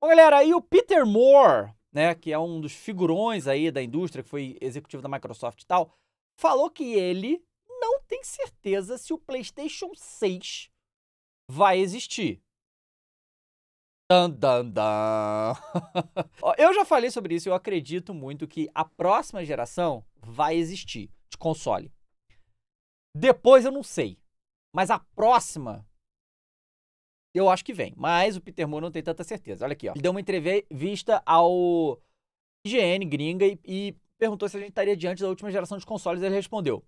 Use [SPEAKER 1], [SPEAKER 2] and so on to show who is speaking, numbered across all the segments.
[SPEAKER 1] Bom, galera, aí o Peter Moore, né, que é um dos figurões aí da indústria, que foi executivo da Microsoft e tal, falou que ele não tem certeza se o PlayStation 6 vai existir. Dan, dan, dan. eu já falei sobre isso, eu acredito muito que a próxima geração vai existir de console. Depois eu não sei, mas a próxima eu acho que vem, mas o Peter Moore não tem tanta certeza. Olha aqui, ó. Ele deu uma entrevista ao IGN gringa e, e perguntou se a gente estaria diante da última geração de consoles. Ele respondeu: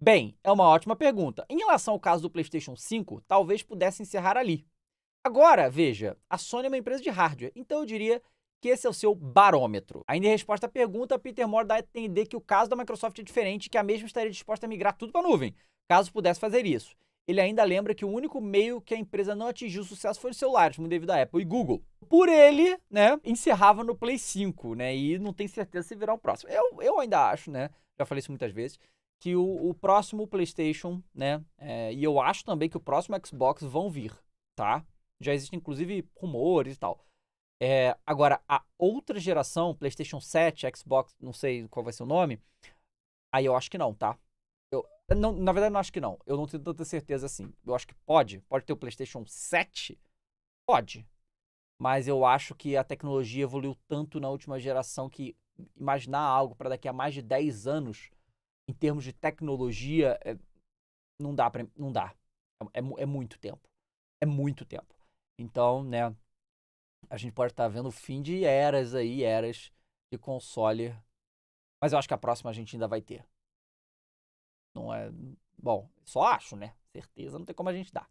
[SPEAKER 1] Bem, é uma ótima pergunta. Em relação ao caso do PlayStation 5, talvez pudesse encerrar ali. Agora, veja, a Sony é uma empresa de hardware, então eu diria que esse é o seu barômetro. Ainda em resposta à pergunta, Peter Moore dá a entender que o caso da Microsoft é diferente, que a mesma estaria disposta a migrar tudo para a nuvem, caso pudesse fazer isso ele ainda lembra que o único meio que a empresa não atingiu sucesso foi o celular, tipo, muito devido à Apple e Google. Por ele, né, encerrava no Play 5, né, e não tem certeza se virá o próximo. Eu, eu ainda acho, né, já falei isso muitas vezes, que o, o próximo PlayStation, né, é, e eu acho também que o próximo Xbox vão vir, tá? Já existem, inclusive, rumores e tal. É, agora, a outra geração, PlayStation 7, Xbox, não sei qual vai ser o nome, aí eu acho que não, tá? Eu, não, na verdade, não acho que não. Eu não tenho tanta certeza assim. Eu acho que pode. Pode ter o PlayStation 7? Pode. Mas eu acho que a tecnologia evoluiu tanto na última geração que imaginar algo para daqui a mais de 10 anos, em termos de tecnologia, é, não dá. Pra, não dá. É, é, é muito tempo. É muito tempo. Então, né, a gente pode estar tá vendo o fim de eras aí, eras de console. Mas eu acho que a próxima a gente ainda vai ter. Não é. Bom, só acho, né? Certeza não tem como a gente dar.